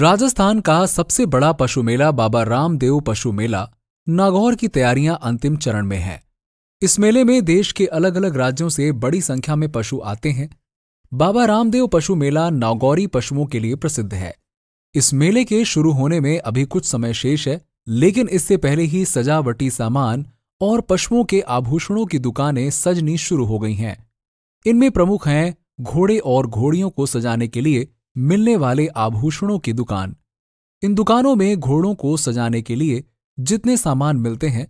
राजस्थान का सबसे बड़ा पशु मेला बाबा रामदेव पशु मेला नागौर की तैयारियां अंतिम चरण में हैं इस मेले में देश के अलग अलग राज्यों से बड़ी संख्या में पशु आते हैं बाबा रामदेव पशु मेला नागौरी पशुओं के लिए प्रसिद्ध है इस मेले के शुरू होने में अभी कुछ समय शेष है लेकिन इससे पहले ही सजावटी सामान और पशुओं के आभूषणों की दुकानें सजनी शुरू हो गई हैं इनमें प्रमुख हैं घोड़े और घोड़ियों को सजाने के लिए मिलने वाले आभूषणों की दुकान इन दुकानों में घोड़ों को सजाने के लिए जितने सामान मिलते हैं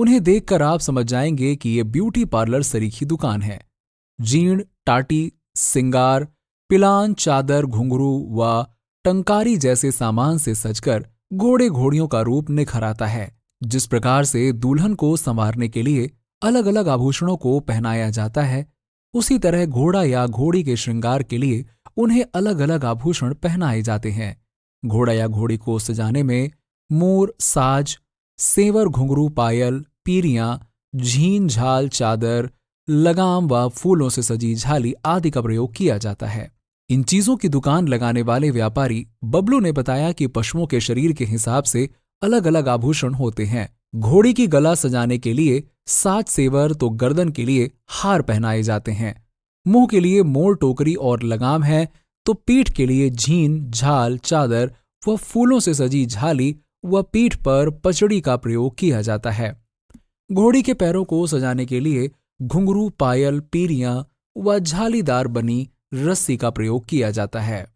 उन्हें देखकर आप समझ जाएंगे कि ये ब्यूटी पार्लर सरी की दुकान है जीण टाटी सिंगार पिलान चादर घुंघरू व टंकारी जैसे सामान से सजकर घोड़े घोड़ियों का रूप निखर आता है जिस प्रकार से दुल्हन को संवारने के लिए अलग अलग आभूषणों को पहनाया जाता है उसी तरह घोड़ा या घोड़ी के श्रृंगार के लिए उन्हें अलग अलग आभूषण पहनाए जाते हैं घोड़ा या घोड़ी को सजाने में मोर साज सेवर घुंघरू पायल पीरियां झीन झाल चादर लगाम व फूलों से सजी झाली आदि का प्रयोग किया जाता है इन चीजों की दुकान लगाने वाले व्यापारी बबलू ने बताया कि पशुओं के शरीर के हिसाब से अलग अलग आभूषण होते हैं घोड़ी की गला सजाने के लिए सात सेवर तो गर्दन के लिए हार पहनाए जाते हैं मुंह के लिए मोर टोकरी और लगाम है तो पीठ के लिए झीन झाल चादर व फूलों से सजी झाली व पीठ पर पचड़ी का प्रयोग किया जाता है घोड़ी के पैरों को सजाने के लिए घुंघरू पायल पीरियां व झालीदार बनी रस्सी का प्रयोग किया जाता है